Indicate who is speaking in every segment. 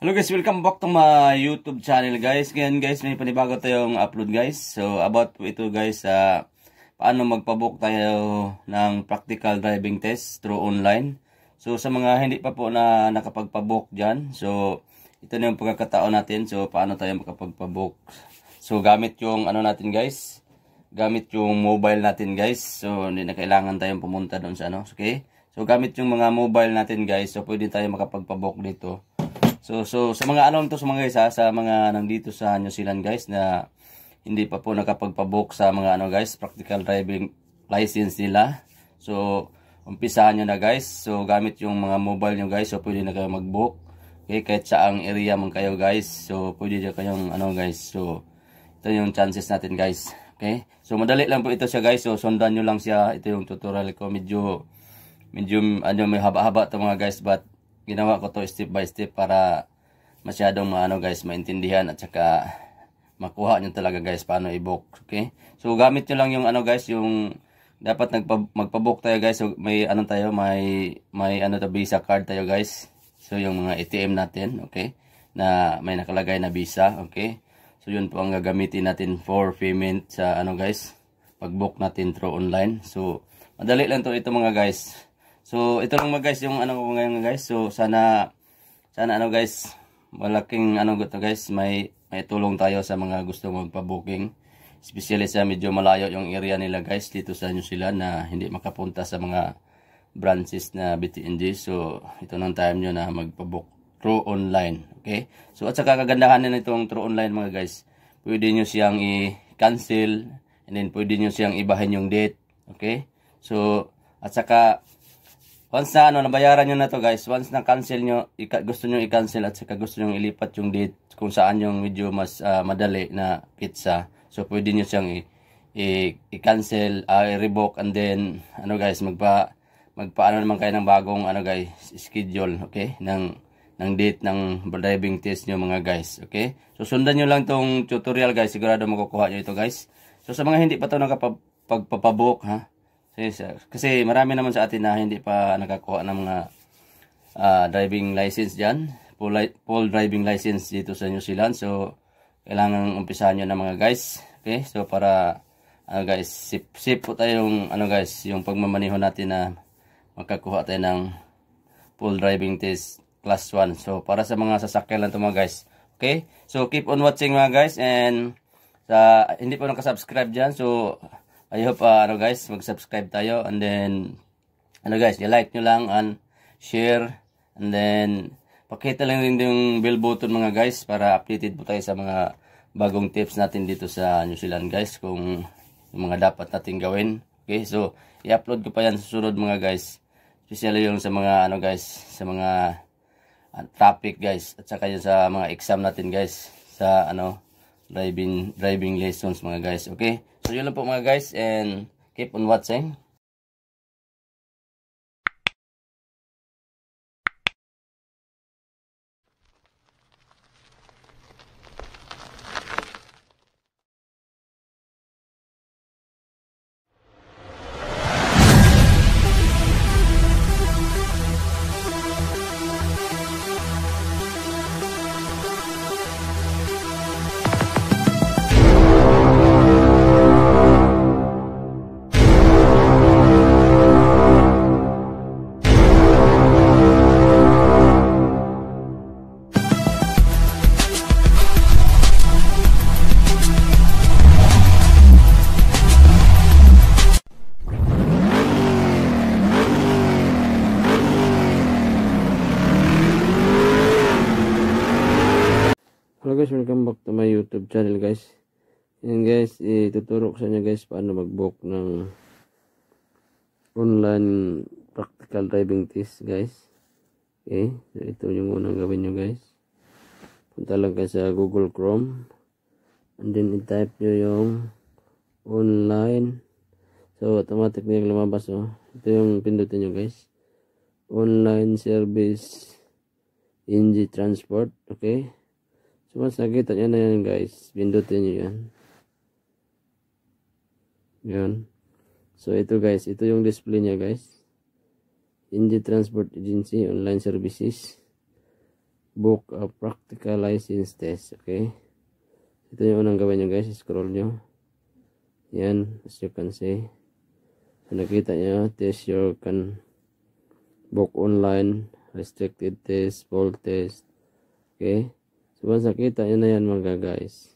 Speaker 1: Hello guys, welcome back to my YouTube channel guys. Ngayon guys, may panibago tayong upload guys. So about ito guys, uh, paano magpabook tayo ng practical driving test through online. So sa mga hindi pa po na nakapagpabook dyan, so ito na yung pagkakataon natin. So paano tayo makapagpabook. So gamit yung ano natin guys, gamit yung mobile natin guys. So hindi na kailangan tayong pumunta doon sa ano, okay? So gamit yung mga mobile natin guys, so pwede tayo makapagpabook dito. So, so sa mga ano to sa mga guys, ha, sa mga nandito sa New Zealand guys na hindi pa po nakapagpabook sa mga ano guys, practical driving license nila. So, umpisahan nyo na guys. So, gamit yung mga mobile nyo guys. So, pwede na kayo mag-book. Okay, kahit saang area man kayo guys. So, pwede na kayong ano guys. So, ito yung chances natin guys. Okay? So, madali lang po ito siya guys. So, sundan nyo lang siya. Ito yung tutorial ko. Medyo, medyo, ano, may haba-haba ito mga guys. But, ginawa ko to step by step para masyadong maano guys maintindihan at saka makuha nyo talaga guys paano i-book okay so gamit nyo lang yung ano guys yung dapat nagpa, magpa-book tayo guys so may ano tayo may may ano to visa card tayo guys so yung mga ATM natin okay na may nakalagay na visa okay so yun po ang gagamitin natin for payment sa ano guys pag-book natin through online so madali lang to ito mga guys So, ito lang mga guys, yung ano ko ngayon guys. So, sana, sana ano guys, malaking ano to guys, may, may tulong tayo sa mga gusto magpa-booking. Especially sa medyo malayo yung area nila guys, dito sa New Zealand na hindi makapunta sa mga branches na BTNG. So, ito ng time nyo na magpa-book through online. Okay? So, at saka kagandahan na itong through online mga guys. Pwede nyo siyang i-cancel and then pwede nyo siyang ibahin yung date. Okay? So, at saka Once na ano, nabayaran nyo na to guys, once na cancel nyo, gusto nyo i-cancel at saka gusto nyo ilipat yung date kung saan yung video mas uh, madali na pizza. So pwede nyo siyang i-cancel, uh, i-revoke and then ano guys, magpa magpaano naman kayo ng bagong ano guys, schedule, okay? Ng ng date ng driving test nyo mga guys. Okay? So, sundan nyo lang tong tutorial guys. Sigurado makukuha nyo ito guys. So, sa mga hindi pa ito nakapagpapabook ha. Yes, sir. Kasi marami naman sa atin na hindi pa nakakuha ng mga uh, driving license dyan. Full, full driving license dito sa New Zealand. So, kailangan umpisahan nyo na mga guys. Okay? So, para ano guys, sip, sip po tayong ano guys, yung pagmamaneho natin na magkakuha tayo ng full driving test class 1. So, para sa mga sasakyan lang ito mga guys. Okay? So, keep on watching mga guys and sa, hindi pa nakasubscribe dyan. So, I hope uh, ah, ano guys, mag-subscribe tayo and then ano guys, i-like nyo lang and share and then pakita lang rin yung bell button mga guys para updated po tayo sa mga bagong tips natin dito sa New Zealand guys kung yung mga dapat natin gawin. Okay, so i-upload ko pa yan susunod mga guys. Especially yung sa mga ano guys, sa mga uh, ah, traffic guys at saka yung sa mga exam natin guys sa ano driving driving lessons mga guys. Okay? So, yun lang po mga guys and keep on watching. online practical driving test guys okay so ito yung unang gawin nyo guys punta lang kayo sa google chrome and then i-type nyo yung online so automatic na yung lumabas oh. ito yung pindutin nyo guys online service NG transport okay so mas nakita nyo na yan guys pindutin nyo yan yan So itu guys, itu yung display niya guys. Inji Transport Agency Online Services. Book a practical license test. Okay. Ito yung unang gawin nyo guys. Scroll nyo. Yan. As you can see. So nakita nyo. Test your can book online. Restricted test. Full test. Okay. So once nakita nyo na yan mga guys.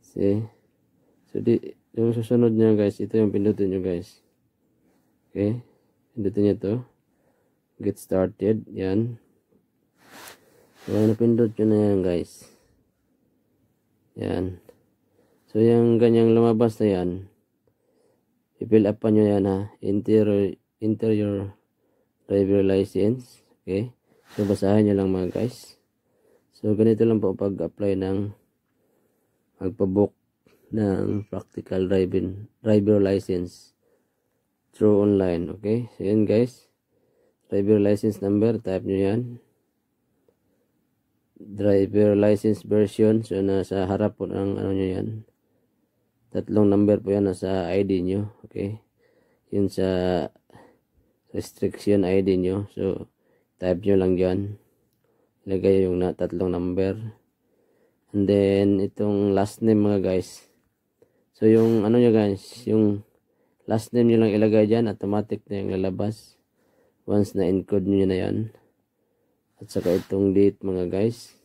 Speaker 1: See. So di Yung susunod niya guys, ito yung pindutin nyo guys. Okay. Pindutin nyo to. Get started. Yan. So, napindot ano, nyo na yan guys. Yan. So, yung ganyang lumabas na yan. I-fill up pa nyo yan ha. Interior, interior driver license. Okay. So, basahin nyo lang mga guys. So, ganito lang po pag-apply ng magpabook ng practical driving driver license through online okay so yun guys driver license number type nyo yan driver license version so nasa harap po ng ano nyo yan tatlong number po yan nasa ID nyo okay yun sa restriction ID nyo so type nyo lang yan ilagay yung na, tatlong number and then itong last name mga guys So yung ano nyo guys, yung last name nyo lang ilagay dyan, automatic na yung lalabas. Once na encode nyo na yan. At saka itong date mga guys.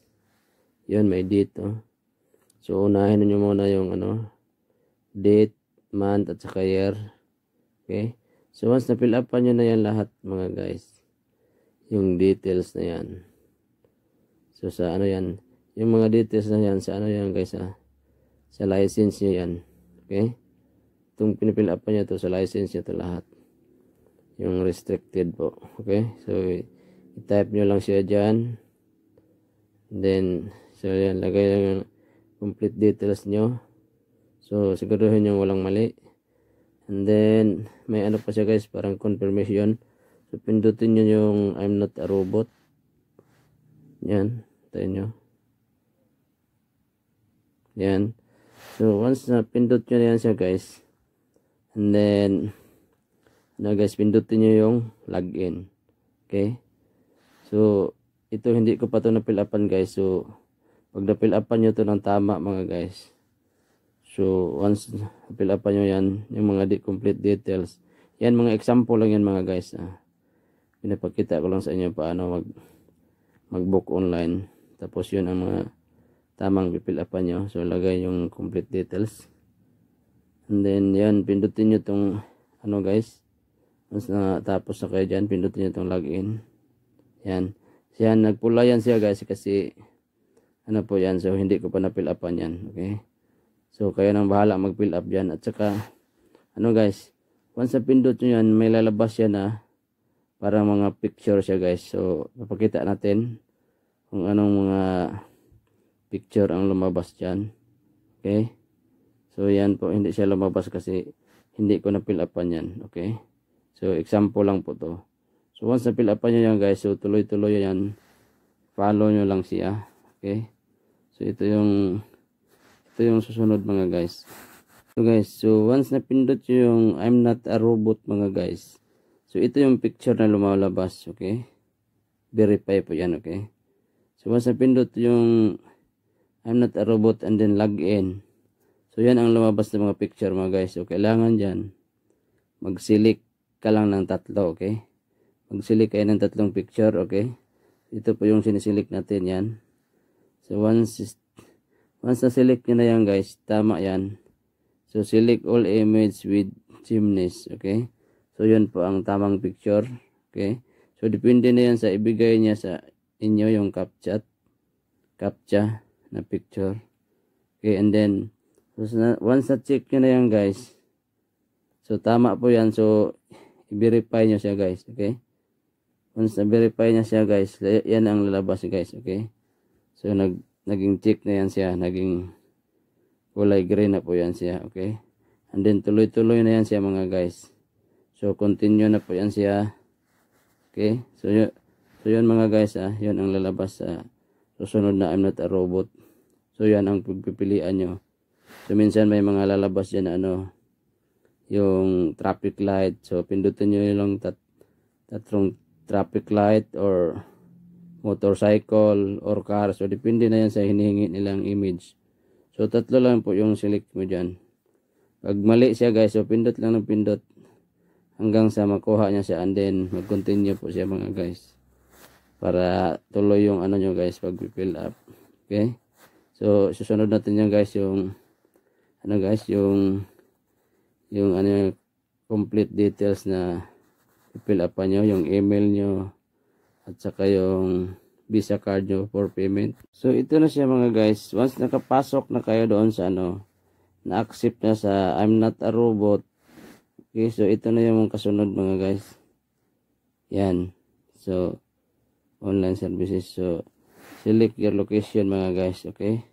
Speaker 1: Yun, may date oh. So unahin nyo muna yung ano, date, month, at saka year. Okay. So once na fill up nyo na yan lahat mga guys. Yung details na yan. So sa ano yan. Yung mga details na yan. Sa ano yan guys ha. Ah? Sa license nyo yan. Okay? Itong pinipill up niya to sa license niya to lahat. Yung restricted po. Okay? So, i-type nyo lang siya dyan. Then, so yan, lagay lang yung complete details nyo. So, siguruhin nyo walang mali. And then, may ano pa siya guys, parang confirmation. So, pindutin nyo yung I'm not a robot. Yan. Tayo nyo. Yan. So, once na pindot nyo na yan siya guys. And then, ano guys, pindutin nyo yung login. Okay? So, ito hindi ko pa ito na-fill upan guys. So, pag na-fill upan nyo ito ng tama mga guys. So, once na-fill upan nyo yan, yung mga di complete details. Yan, mga example lang yan mga guys. Ah. Pinapakita ko lang sa inyo paano mag mag-book online. Tapos yun ang mga tamang pipill upan nyo. So, lagay yung complete details. And then, yan, pindutin nyo tong ano guys. Once na tapos na kayo dyan, pindutin nyo tong login. Yan. Siya, nagpula yan siya guys kasi ano po yan. So, hindi ko pa na-fill up yan. Okay. So, kayo nang bahala mag-fill up dyan. At saka, ano guys, once na pindot nyo yan, may lalabas yan na ah, para mga picture siya guys. So, papakita natin kung anong mga picture ang lumabas dyan. Okay? So, yan po. Hindi siya lumabas kasi hindi ko na-fill upan yan. Okay? So, example lang po to. So, once na-fill upan nyo yan guys, so tuloy-tuloy yan. Follow nyo lang siya. Okay? So, ito yung ito yung susunod mga guys. So guys, so once napindot nyo yung I'm not a robot mga guys. So, ito yung picture na lumalabas. Okay? Verify po yan. Okay? So, once napindot yung I'm not a robot and then log in. So yan ang lumabas ng mga picture mga guys. So kailangan dyan mag-select ka lang ng tatlo, okay? Mag-select kayo ng tatlong picture, okay? Ito po yung siniselect natin yan. So once once na-select nyo na yan guys, tama yan. So select all image with chimneys, okay? So yun po ang tamang picture, okay? So depende na yan sa ibigay niya sa inyo yung captcha. Captcha na picture. Okay, and then, so, once na-check nyo na yan guys, so tama po yan. So, i-verify nyo siya guys, okay? Once na-verify niya siya guys, yan ang lalabas guys, okay? So, nag naging check na yan siya, naging kulay green na po yan siya, okay? And then, tuloy-tuloy na yan siya mga guys. So, continue na po yan siya. Okay? So, yun, so yun mga guys, ah, yun ang lalabas sa ah, susunod na I'm not a robot. So yan ang pagpipilian nyo. So minsan may mga lalabas dyan ano, yung traffic light. So pindutin nyo yung tat tatlong traffic light or motorcycle or car. So depende na yan sa hinihingi nilang image. So tatlo lang po yung select mo dyan. Pag mali siya guys, so pindot lang ng pindot hanggang sa makuha niya siya and then mag-continue po siya mga guys para tuloy yung ano nyo guys pag fill up okay So, susunod natin yan guys yung ano guys, yung yung ano complete details na i-fill up nyo, yung email nyo at saka yung visa card nyo for payment. So, ito na siya mga guys. Once nakapasok na kayo doon sa ano, na-accept na sa I'm not a robot. Okay, so ito na yung kasunod mga guys. Yan. So, online services. So, select your location mga guys. Okay.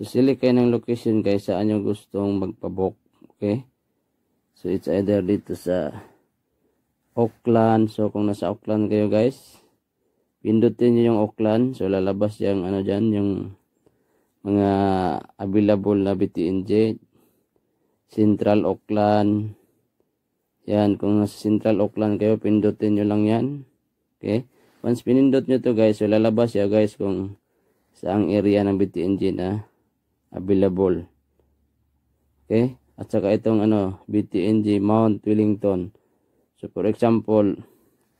Speaker 1: So, select kayo ng location guys saan yung gustong magpabook. Okay? So, it's either dito sa Oakland. So, kung nasa Oakland kayo guys, pindutin niyo yung Oakland. So, lalabas yung ano diyan yung mga available na BTNJ. Central Oakland. Yan, kung nasa Central Oakland kayo, pindutin niyo lang yan. Okay? Once pinindot niyo to guys, so lalabas ya guys kung saang area ng BTNJ na available. Okay? At saka itong ano, BTNG Mount Wellington. So for example,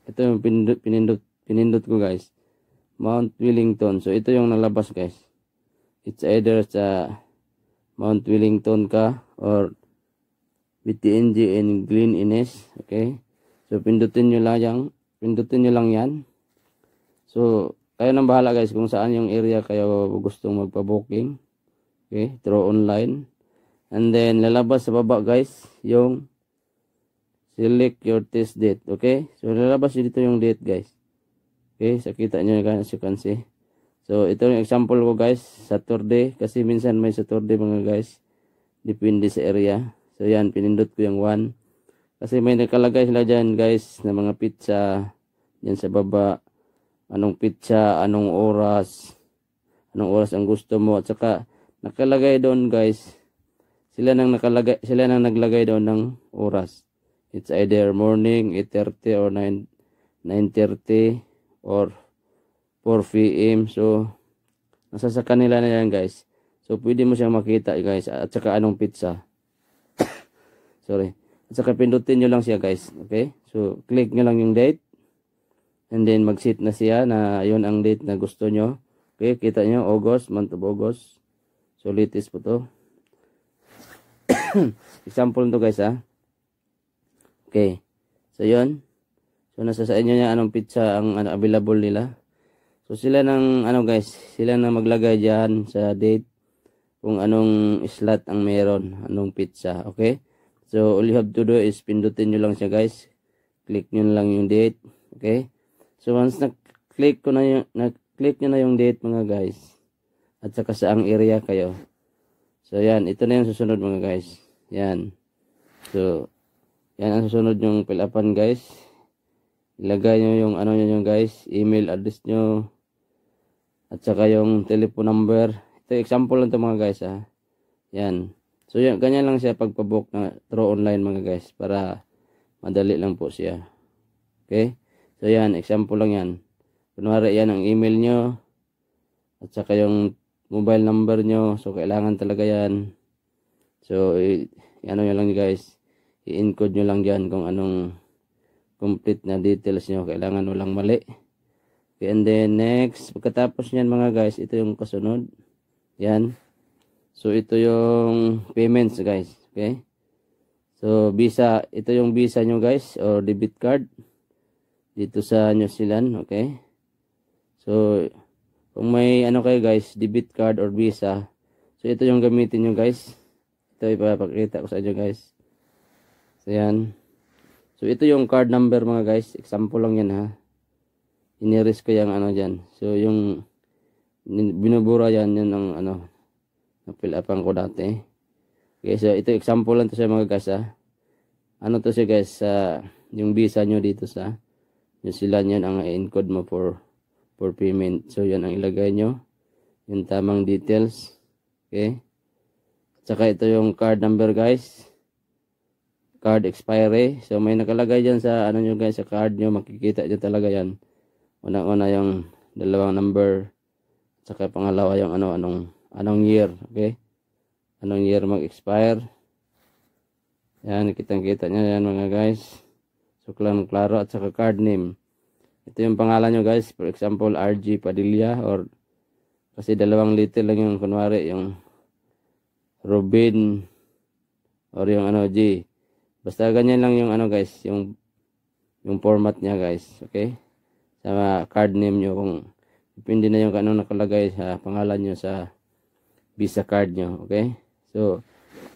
Speaker 1: ito yung pinindot, pinindot, pinindot ko guys. Mount Wellington. So ito yung nalabas guys. It's either sa Mount Wellington ka or BTNG and Green Ines. Okay? So pindutin nyo lang yan. Pindutin nyo lang yan. So kayo nang bahala guys kung saan yung area kayo gustong magpa-booking okay draw online and then lalabas sa baba guys yung select your test date okay so lalabas dito yung date guys okay so kita nyo guys you can see so ito yung example ko guys Saturday kasi minsan may Saturday mga guys depende sa area so yan pinindot ko yung 1 kasi may nakalagay sila dyan guys na mga pizza yan sa baba anong pizza anong oras anong oras ang gusto mo at saka Nakalagay doon guys. Sila nang nakalagay sila nang naglagay doon ng oras. It's either morning 8:30 or 9 9:30 or 4 p.m. So nasa sa kanila na yan guys. So pwede mo siyang makita guys at saka anong pizza. Sorry. At saka pindutin niyo lang siya guys. Okay? So click niyo lang yung date. And then mag-set na siya na yun ang date na gusto niyo Okay, kita nyo August, month of August. So, litis po to. Example nito guys ha. Ah. Okay. So, yun. So, nasa sa inyo niya anong pizza ang ano, available nila. So, sila nang ano guys, sila na maglagay diyan sa date kung anong slot ang meron, anong pizza. Okay. So, all you have to do is pindutin niyo lang siya guys. Click niyo lang yung date. Okay. So, once na-click ko na yung, na-click nyo na yung date mga guys at saka ang area kayo. So, yan. Ito na yung susunod mga guys. Yan. So, yan ang susunod yung pilapan guys. Ilagay nyo yung ano nyo yung guys. Email address nyo. At saka yung telephone number. Ito example lang ito mga guys ha. Ah. Yan. So, yan, ganyan lang siya pagpabook na through online mga guys. Para madali lang po siya. Okay? So, yan. Example lang yan. Kunwari, yan ang email nyo. At saka yung mobile number nyo. So, kailangan talaga yan. So, i ano nyo lang guys. I-encode nyo lang dyan kung anong complete na details nyo. Kailangan walang mali. Okay, and then next, pagkatapos nyan mga guys, ito yung kasunod. Yan. So, ito yung payments guys. Okay. So, visa. Ito yung visa nyo guys or debit card. Dito sa New Zealand. Okay. So, kung may ano kayo guys, debit card or visa. So ito yung gamitin nyo guys. Ito ipapakita ko sa inyo guys. So yan. So ito yung card number mga guys. Example lang yan ha. Iniris ko yung ano dyan. So yung binubura yan. Yan ang ano. na upan ko dati. Okay so ito example lang to sa mga guys ha. Ano to siya guys. Uh, yung visa nyo dito sa New sila yan ang encode mo for for payment. So, yan ang ilagay nyo. Yung tamang details. Okay. Tsaka ito yung card number guys. Card expiry. So, may nakalagay dyan sa ano nyo guys, sa card nyo. Makikita nyo talaga yan. una -una yung dalawang number. Tsaka pangalawa yung ano, anong, anong year. Okay. Anong year mag-expire. Yan, kitang-kita nyo yan mga guys. So, klaro at saka card name. Ito yung pangalan nyo guys. For example, RG Padilla or kasi dalawang little lang yung kunwari yung Robin or yung ano G. Basta ganyan lang yung ano guys, yung yung format niya guys. Okay? Sa card name nyo kung depende na yung kanong nakalagay sa pangalan nyo sa visa card nyo. Okay? So,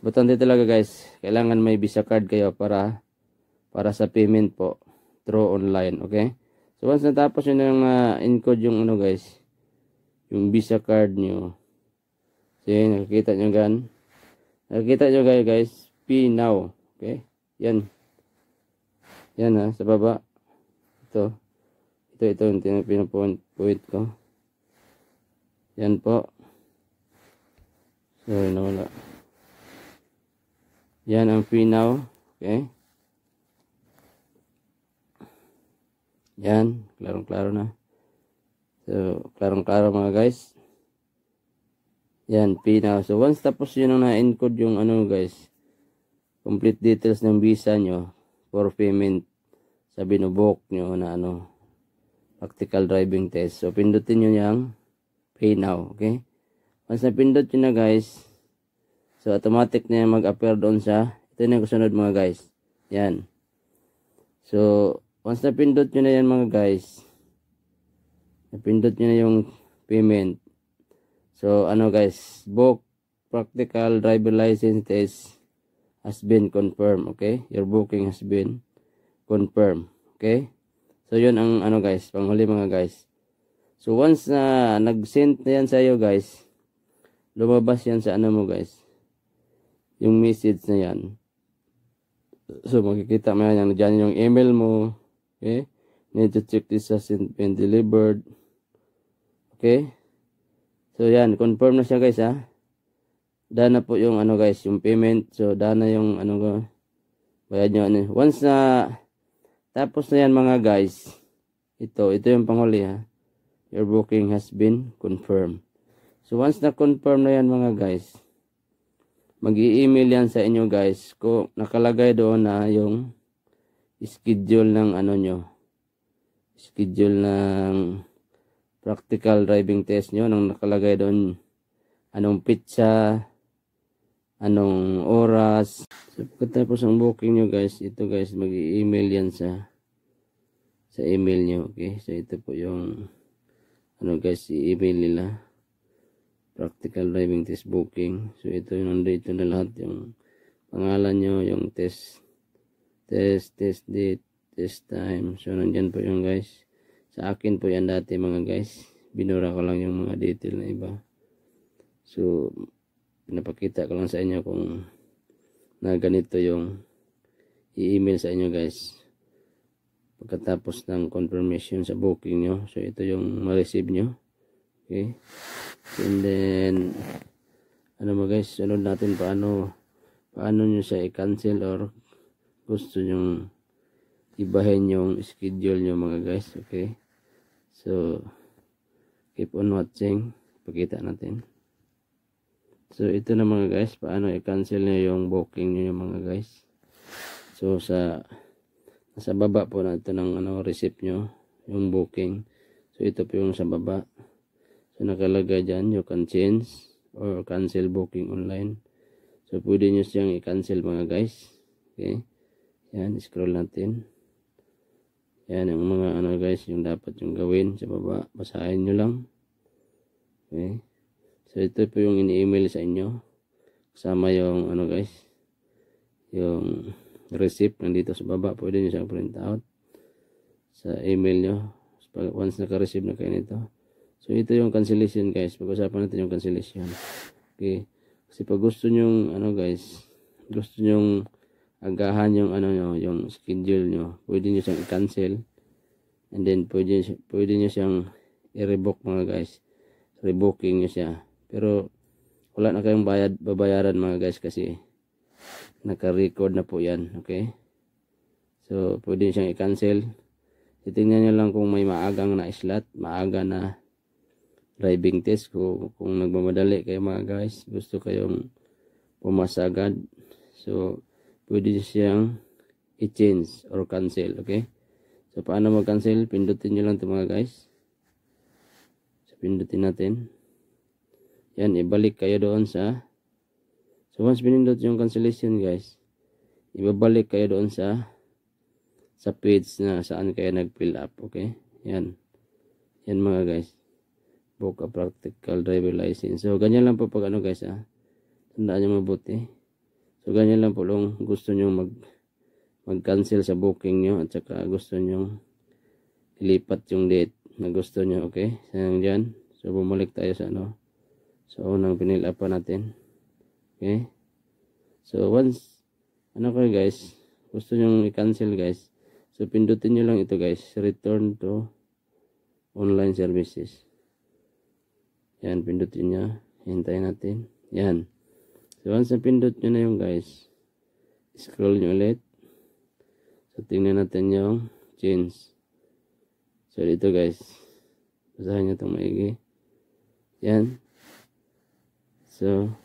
Speaker 1: butante talaga guys. Kailangan may visa card kayo para para sa payment po through online. Okay? So, once natapos yun ng ma-encode ah, yung ano guys, yung visa card nyo. So, yun, nakikita nyo gan. Nakikita nyo guys, guys, pay now. Okay? Yan. Yan ha, ah, sa baba. Ito. Ito, ito, yung pinapoint point ko. Yan po. So, nawala. Yan ang pay now. Okay? Yan, klarong-klaro na. So, klarong-klaro mga guys. Yan, P na. So, once tapos yun ang na-encode yung ano guys, complete details ng visa nyo for payment sa binubok nyo na ano, practical driving test. So, pindutin nyo yung pay now, okay? Once napindot nyo na guys, so automatic na mag-appear doon sa, ito na yung kusunod mga guys. Yan. So, Once napindot nyo na yan mga guys, napindot nyo na yung payment. So ano guys, book practical driver license test has been confirmed, okay? Your booking has been confirmed, okay? So yun ang ano guys, panghuli mga guys. So once na nag-send na yan sa iyo guys, lumabas yan sa ano mo guys. Yung message na yan. So makikita mo yan, dyan yung email mo, okay need to check this hasn't been delivered okay so yan confirm na siya guys ha dana po yung ano guys yung payment so dana yung ano bayad nyo ano once na tapos na yan mga guys ito ito yung panghuli ha your booking has been confirmed so once na confirm na yan mga guys mag-i-email yan sa inyo guys kung nakalagay doon na yung schedule ng ano nyo schedule ng practical driving test nyo nang nakalagay doon anong pizza anong oras so, pagkatapos ang booking nyo guys ito guys mag email yan sa sa email nyo okay so ito po yung ano guys i-email nila practical driving test booking so ito yung nandito na lahat yung pangalan nyo yung test test test date test time so nandyan po yung guys sa akin po yan dati mga guys binura ko lang yung mga detail na iba so pinapakita ko lang sa inyo kung na ganito yung i-email sa inyo guys pagkatapos ng confirmation sa booking nyo so ito yung ma-receive nyo okay and then ano mo guys sunod natin paano paano nyo siya i-cancel or gusto nyong ibahin yung schedule nyo mga guys okay so keep on watching pakita natin so ito na mga guys paano i-cancel nyo yung booking nyo mga guys so sa sa baba po na ito ng ano, receipt nyo yung booking so ito po yung sa baba so nakalagay dyan you can change or cancel booking online so pwede nyo siyang i-cancel mga guys okay yan, scroll natin. Yan, yung mga ano guys, yung dapat yung gawin sa baba. Basahin nyo lang. Okay. So, ito po yung ini-email sa inyo. Kasama yung ano guys, yung receipt nandito sa baba. Pwede nyo siyang print out sa email nyo. Once naka-receive na kayo nito. So, ito yung cancellation guys. Pag-usapan natin yung cancellation. Okay. Kasi pag gusto nyo, ano guys, gusto nyo agahan yung ano nyo, yung schedule nyo, pwede nyo siyang i-cancel. And then pwede, pwede nyo siyang i-revoke mga guys. Revoking nyo siya. Pero wala na kayong bayad, babayaran mga guys kasi naka-record na po yan. Okay? So pwede nyo siyang i-cancel. Titingnan nyo lang kung may maagang na slot, maaga na driving test kung, kung nagmamadali kayo mga guys gusto kayong pumasa agad so pwede siyang i-change or cancel. Okay? So, paano mag-cancel? Pindutin nyo lang ito mga guys. So, pindutin natin. Yan, ibalik kayo doon sa So, once pinindot yung cancellation guys, ibabalik kayo doon sa sa page na saan kayo nag-fill up. Okay? Yan. Yan mga guys. Book a practical driver license. So, ganyan lang po pag ano guys ha. Ah. Tandaan nyo mabuti. So ganyan lang po long gusto nyo mag mag-cancel sa booking nyo at saka gusto nyo ilipat yung date na gusto nyo. Okay? Sayang dyan. So bumalik tayo sa ano. So unang pinila pa natin. Okay? So once ano kayo guys gusto nyo i-cancel guys. So pindutin nyo lang ito guys. Return to online services. Yan pindutin nyo. Hintayin natin. Yan. So, once na pindot nyo na yung guys, scroll nyo ulit. So, tingnan natin yung change. So, dito guys, basahin nyo itong maigi. Yan. So,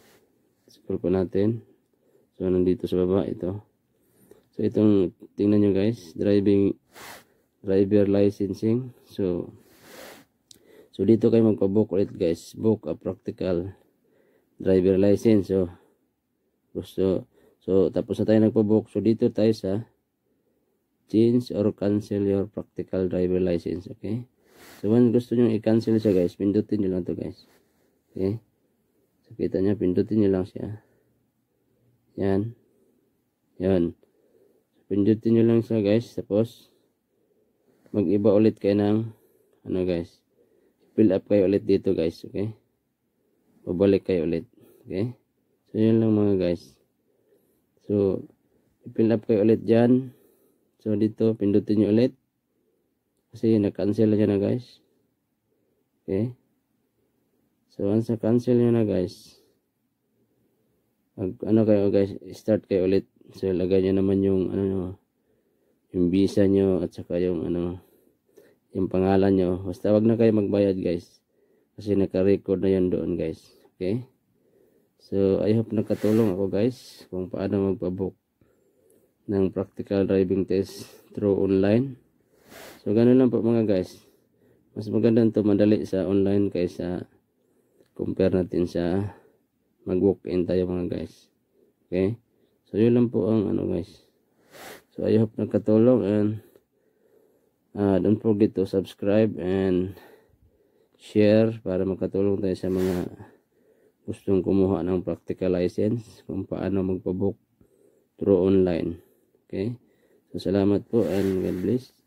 Speaker 1: scroll po natin. So, nandito sa baba, ito. So, itong, tingnan nyo guys, driving, driver licensing. So, so dito kayo magpa-book ulit guys. Book a practical driver license. So, tapos, so, so tapos na tayo nagpabook. So, dito tayo sa change or cancel your practical driver license. Okay? So, when gusto nyo i-cancel siya guys, pindutin nyo lang to guys. Okay? So, kita nyo, pindutin nyo lang siya. Yan. Yan. So, pindutin nyo lang siya guys. Tapos, mag-iba ulit kayo ng, ano guys, fill up kayo ulit dito guys. Okay? Babalik kayo ulit. Okay? So, yun lang mga guys. So, i-fill up kayo ulit dyan. So, dito, pindutin nyo ulit. Kasi, na-cancel dyan na guys. Okay. So, once na-cancel nyo na guys. Mag, ano kayo guys, start kayo ulit. So, lagay nyo naman yung, ano nyo, yung visa nyo, at saka yung, ano, yung pangalan nyo. Basta, wag na kayo magbayad guys. Kasi, naka-record na yan doon guys. Okay. So, I hope nakatulong ako guys kung paano magpabook ng practical driving test through online. So, ganun lang po mga guys. Mas maganda to madali sa online kaysa compare natin sa mag-walk-in tayo mga guys. Okay? So, yun lang po ang ano guys. So, I hope nakatulong and uh, don't forget to subscribe and share para makatulong tayo sa mga gustong kumuha ng practical license kung paano magpabook through online. Okay? So, salamat po and God bless.